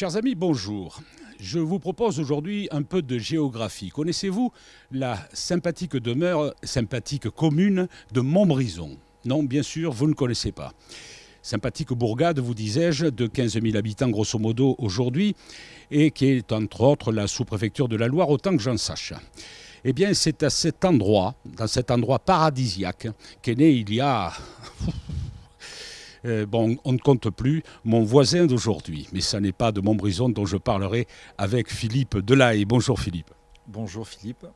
Chers amis, bonjour. Je vous propose aujourd'hui un peu de géographie. Connaissez-vous la sympathique demeure, sympathique commune de Montbrison Non, bien sûr, vous ne connaissez pas. Sympathique bourgade, vous disais-je, de 15 000 habitants grosso modo aujourd'hui, et qui est entre autres la sous-préfecture de la Loire, autant que j'en sache. Eh bien, c'est à cet endroit, dans cet endroit paradisiaque, qu'est né il y a euh, bon, on ne compte plus mon voisin d'aujourd'hui. Mais ce n'est pas de Montbrison dont je parlerai avec Philippe Delahaye. Bonjour Philippe. Bonjour Philippe.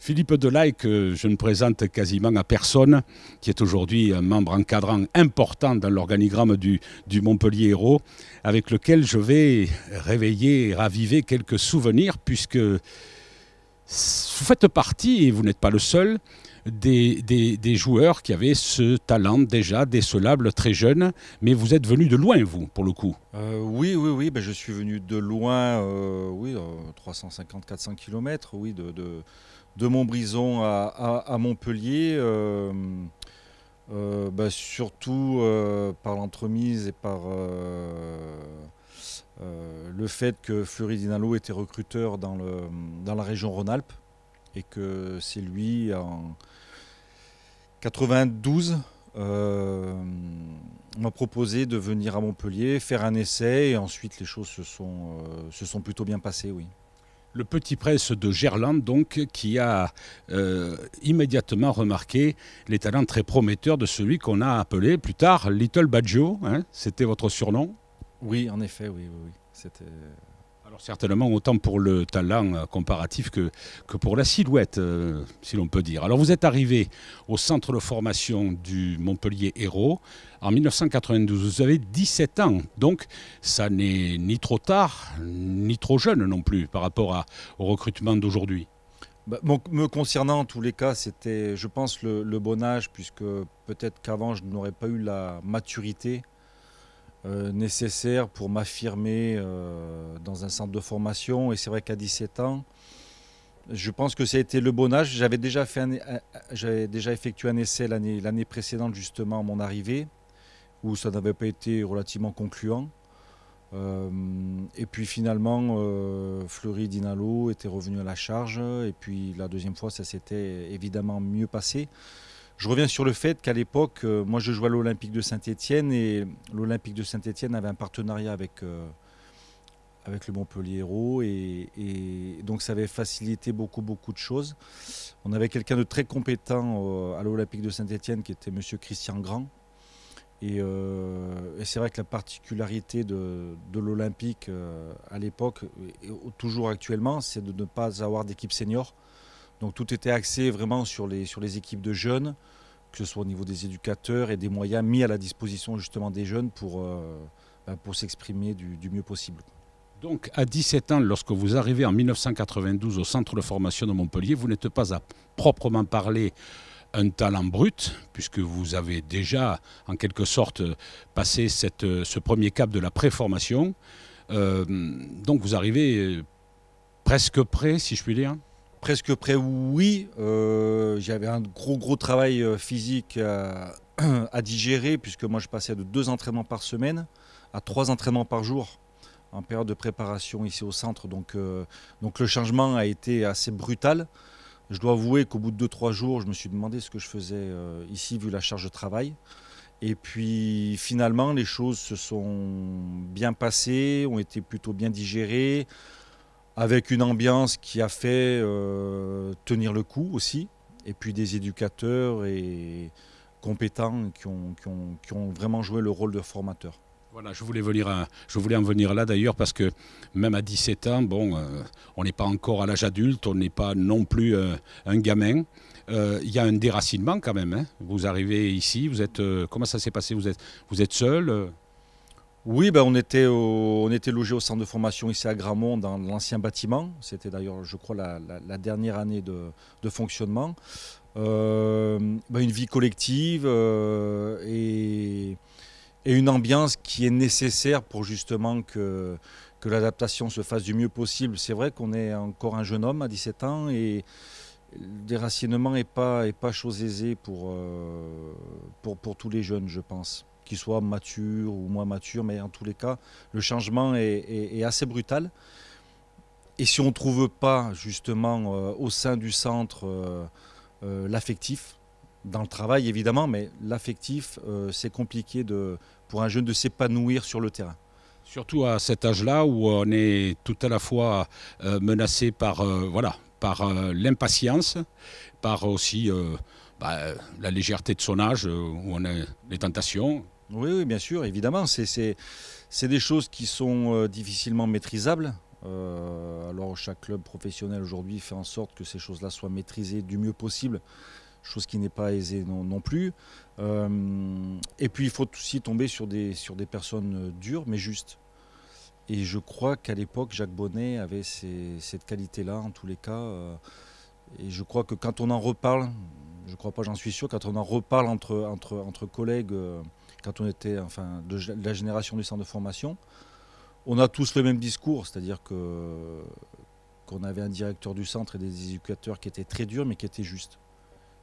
Philippe Delahaye, que je ne présente quasiment à personne, qui est aujourd'hui un membre encadrant important dans l'organigramme du, du, Montpellier Hérault, avec lequel je vais réveiller et raviver quelques souvenirs, puisque vous faites partie, et vous n'êtes pas le seul, des, des, joueurs qui avaient ce talent déjà décelable très jeune, mais vous êtes venu de loin, vous, pour le coup. Euh, oui, oui, oui, ben, je suis venu de loin, euh, oui, 350-400 euh, km, oui, de, de, Montbrison à, Montpellier. Ben, surtout par l'entremise et par le fait que Fleury Dinalo était recruteur dans, le, dans la région Rhône-Alpes et que c'est lui en 92 euh, m'a proposé de venir à Montpellier faire un essai et ensuite les choses se sont, euh, se sont plutôt bien passées, oui. Le petit presse de Gerland, donc, qui a euh, immédiatement remarqué les talents très prometteurs de celui qu'on a appelé plus tard Little Baggio. Hein, c'était votre surnom Oui, en effet, oui, oui, oui. C'était. Euh, alors certainement autant pour le talent euh, comparatif que, pour la silhouette, euh, si l'on peut dire. Alors vous êtes arrivé au centre de formation du Montpellier Hérault en 1992. Vous avez 17 ans, donc ça n'est ni trop tard, ni trop jeune non plus par rapport au recrutement d'aujourd'hui. Bah, me concernant, en tous les cas, c'était, je pense, le bon âge, puisque peut-être qu'avant, je n'aurais pas eu la maturité euh, nécessaire pour m'affirmer euh, dans un centre de formation. Et c'est vrai qu'à 17 ans, je pense que ça a été le bon âge. J'avais déjà, déjà effectué un essai l'année, précédente, justement, à mon arrivée, où ça n'avait pas été relativement concluant. Euh, et puis finalement, Fleury Dinalo était revenu à la charge. Et puis la deuxième fois, ça s'était évidemment mieux passé. Je reviens sur le fait qu'à l'époque, euh, moi je jouais à l'Olympique de saint etienne et l'Olympique de saint etienne avait un partenariat avec, euh, avec le Montpellier Hérault et, donc ça avait facilité beaucoup beaucoup de choses. On avait quelqu'un de très compétent euh, à l'Olympique de saint etienne qui était Monsieur Christian Grand. Et, c'est vrai que la particularité de, de l'Olympique à l'époque, et toujours actuellement, c'est de ne pas avoir d'équipe senior. Donc tout était axé vraiment sur les, sur les équipes de jeunes, que ce soit au niveau des éducateurs et des moyens mis à la disposition justement des jeunes pour, euh, ben, pour s'exprimer du, mieux possible. Donc à 17 ans, lorsque vous arrivez en 1992 au centre de formation de Montpellier, vous n'êtes pas à proprement parler un talent brut, puisque vous avez déjà, en quelque sorte, passé cette, ce premier cap de la préformation. formation euh, donc vous arrivez euh, presque prêt, si je puis dire presque près, oui. Euh, j'avais un gros, gros travail euh, physique à, digérer, puisque moi je passais de deux entraînements par semaine à trois entraînements par jour en période de préparation ici au centre. Donc, euh, donc le changement a été assez brutal. Je dois avouer qu'au bout de 2-3 jours, je me suis demandé ce que je faisais ici, vu la charge de travail. Et puis finalement, les choses se sont bien passées, ont été plutôt bien digérées avec une ambiance qui a fait euh, tenir le coup aussi, et puis des éducateurs et compétents qui ont, qui ont, vraiment joué le rôle de formateur. Voilà, je voulais, venir je voulais en venir là d'ailleurs parce que même à 17 ans, bon, euh, on n'est pas encore à l'âge adulte, on n'est pas non plus euh, un gamin. Il y a un déracinement quand même. Hein. Vous arrivez ici, vous êtes. comment ça s'est passé vous êtes, vous êtes seul oui, ben, on était, logé au centre de formation ici à Gramont, dans l'ancien bâtiment. C'était d'ailleurs, je crois, la, dernière année de, fonctionnement. Euh, ben, une vie collective euh, et, une ambiance qui est nécessaire pour justement que, l'adaptation se fasse du mieux possible. C'est vrai qu'on est encore un jeune homme à 17 ans et le déracinement n'est pas, pas chose aisée euh, pour tous les jeunes, je pense qu'ils soit mature ou moins mature, mais en tous les cas, le changement est, assez brutal. Et si on ne trouve pas justement euh, au sein du centre euh, euh, l'affectif, dans le travail évidemment, mais l'affectif, c'est compliqué de, pour un jeune de s'épanouir sur le terrain. Surtout à cet âge-là où on est tout à la fois menacé par, voilà, par l'impatience, par aussi bah, la légèreté de son âge, où on a les tentations, oui, bien sûr, évidemment. C'est des choses qui sont euh, difficilement maîtrisables. Euh, alors chaque club professionnel aujourd'hui fait en sorte que ces choses-là soient maîtrisées du mieux possible, chose qui n'est pas aisée non, plus. Euh, et puis il faut aussi tomber sur des, sur des personnes dures mais justes. Et je crois qu'à l'époque, Jacques Bonnet avait cette qualité-là, en tous les cas. et je crois que quand on en reparle, je crois pas, j'en suis sûr, quand on en reparle entre, entre, entre collègues quand on était enfin, de la génération du centre de formation, on a tous le même discours, c'est-à-dire que qu'on avait un directeur du centre et des éducateurs qui étaient très durs mais qui étaient justes.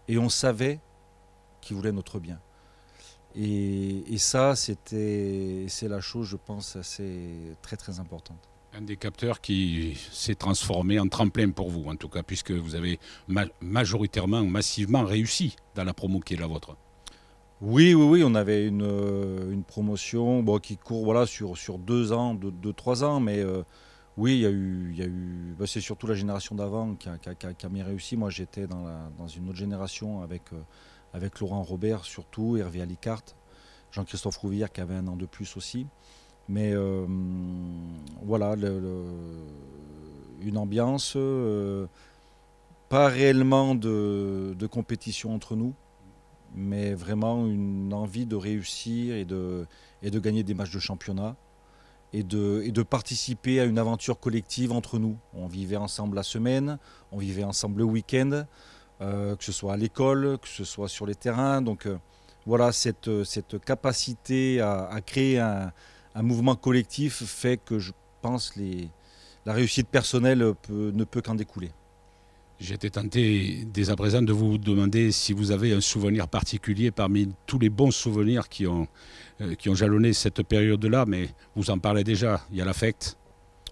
Et on savait qu'ils voulaient notre bien. Et, ça, c'était, c'est la chose, je pense, assez très très importante. Un des capteurs qui s'est transformé en tremplin pour vous, en tout cas, puisque vous avez majoritairement, massivement réussi dans la promo qui est la vôtre. Oui, oui, oui, on avait une, euh, promotion qui court voilà, sur, sur deux ans, deux, trois ans, mais euh, oui, il y a eu. Y a eu bah, c'est surtout la génération d'avant qui a, bien réussi. Moi, j'étais dans, la, dans une autre génération avec, euh, avec Laurent Robert, surtout, Hervé Alicarte, Jean-Christophe Rouvière qui avait un an de plus aussi. Mais voilà, une ambiance, pas réellement de compétition entre nous mais vraiment une envie de réussir et de, et de gagner des matchs de championnat et de, et de participer à une aventure collective entre nous. On vivait ensemble la semaine, on vivait ensemble le week-end, euh, que ce soit à l'école, que ce soit sur les terrains. Donc euh, voilà, euh, cette, capacité à, créer un, mouvement collectif fait que je pense que la réussite personnelle ne peut qu'en découler. J'étais tenté dès à présent de vous demander si vous avez un souvenir particulier parmi tous les bons souvenirs qui ont, euh, qui ont jalonné cette période-là, mais vous en parlez déjà, il y a l'affect.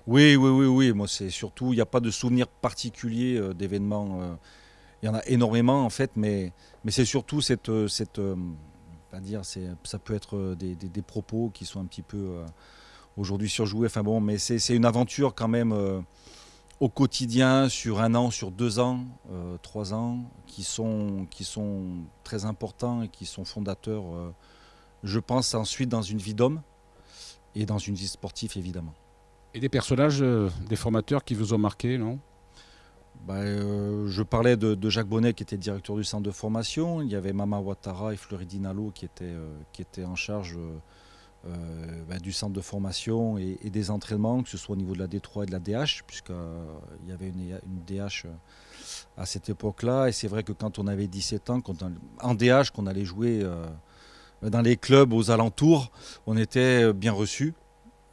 Oui, oui, oui, oui, moi c'est surtout, il n'y a pas de souvenir particulier euh, d'événements. Euh, il y en a énormément en fait, mais, mais c'est surtout cette... cette pas dire, ça peut être des, propos qui sont un petit peu aujourd'hui surjoués, enfin bon, mais c'est une aventure quand même au quotidien sur un an, sur deux ans, euh, trois ans, qui sont, qui sont très importants et qui sont fondateurs, euh, je pense, ensuite dans une vie d'homme et dans une vie sportive, évidemment. Et des personnages, euh, des formateurs qui vous ont marqué, non ben, Je parlais de, Jacques Bonnet, qui était directeur du centre de formation. Il y avait Mama Ouattara et Fleury Dinalo, qui était qui étaient en charge euh, ben, du centre de formation et, des entraînements, que ce soit au niveau de la D3 et de la DH, puisqu'il euh, y avait une, DH euh, à cette époque-là. Et c'est vrai que quand on avait 17 ans, quand en DH, qu'on allait jouer dans les clubs aux alentours, on était bien reçu.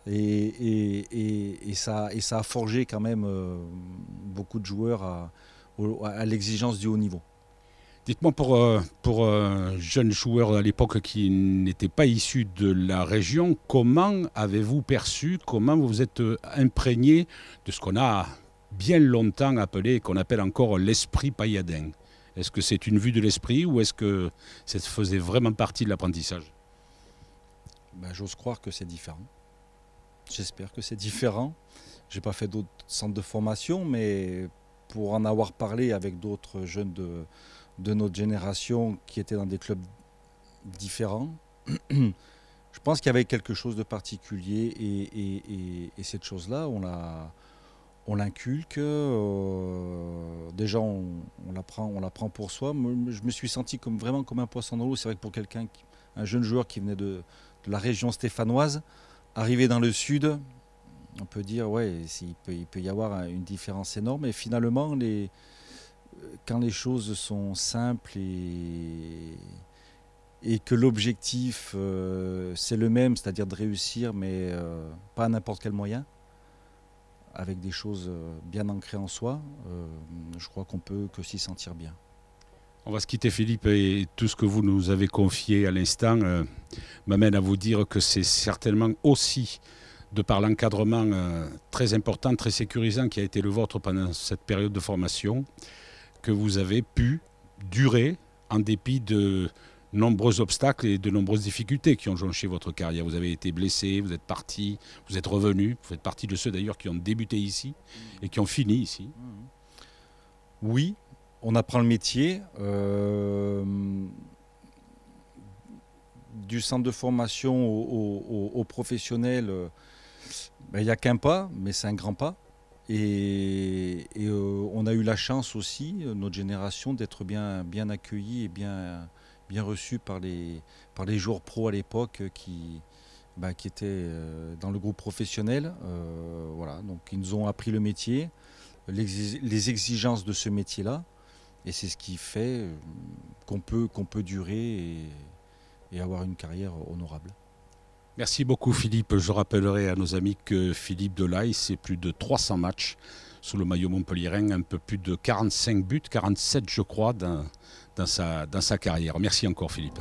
Et, ça, a forgé quand même beaucoup de joueurs à l'exigence du haut niveau. Dites-moi pour, euh, pour un euh, jeune joueur à l'époque qui n'était pas issu de la région, comment avez-vous perçu, comment vous vous êtes euh, imprégné de ce qu'on a bien longtemps appelé, qu'on appelle encore l'esprit pailladin Est-ce que c'est une vue de l'esprit ou est-ce que ça faisait vraiment partie de l'apprentissage bah, J'ose croire que c'est différent. J'espère que c'est différent. Je n'ai pas fait d'autres centres de formation, mais pour en avoir parlé avec d'autres jeunes de, de notre génération qui étaient dans des clubs différents. Je pense qu'il y avait quelque chose de particulier et, cette chose-là, on l'inculque. Euh, déjà, on, la prend, on la pour soi. Je me suis senti comme vraiment comme un poisson dans l'eau. C'est vrai que pour quelqu'un, un jeune joueur qui venait de, la région stéphanoise, arrivé dans le sud, on peut dire ouais, il peut, peut y avoir une différence énorme. Et finalement, les, quand les choses sont simples et, que l'objectif euh, c'est le même, c'est-à-dire de réussir, mais euh, pas à n'importe quel moyen, avec des choses euh, bien ancrées en soi, je crois qu'on peut que s'y sentir bien. On va se quitter Philippe et tout ce que vous nous avez confié à l'instant m'amène à vous dire que c'est certainement aussi de par l'encadrement très important, très sécurisant qui a été le vôtre pendant cette période de formation, que vous avez pu durer en dépit de nombreux obstacles et de nombreuses difficultés qui ont jonché votre carrière. Vous avez été blessé, vous êtes parti, vous êtes revenu, vous faites partie de ceux d'ailleurs qui ont débuté ici et qui ont fini ici. Mmh. Oui, on apprend le métier. Euh, du centre de formation aux au, professionnels, euh, ben, il n'y a qu'un pas, mais c'est un grand pas. Et, euh, on a eu la chance aussi, euh, notre génération, d'être bien, bien accueillis et bien, bien reçus par les, par les joueurs pros à l'époque euh, qui, bah, qui étaient dans le groupe professionnel. voilà, donc ils nous ont appris le métier, les exigences de ce métier-là. Et c'est ce qui fait qu'on peut, qu'on peut durer et avoir une carrière honorable. Merci beaucoup Philippe. Je rappellerai à nos amis que Philippe Delaye, c'est plus de 300 matchs sous le maillot montpelliérain, un peu plus de 45 buts, 47 je crois, dans, sa, carrière. Merci encore Philippe.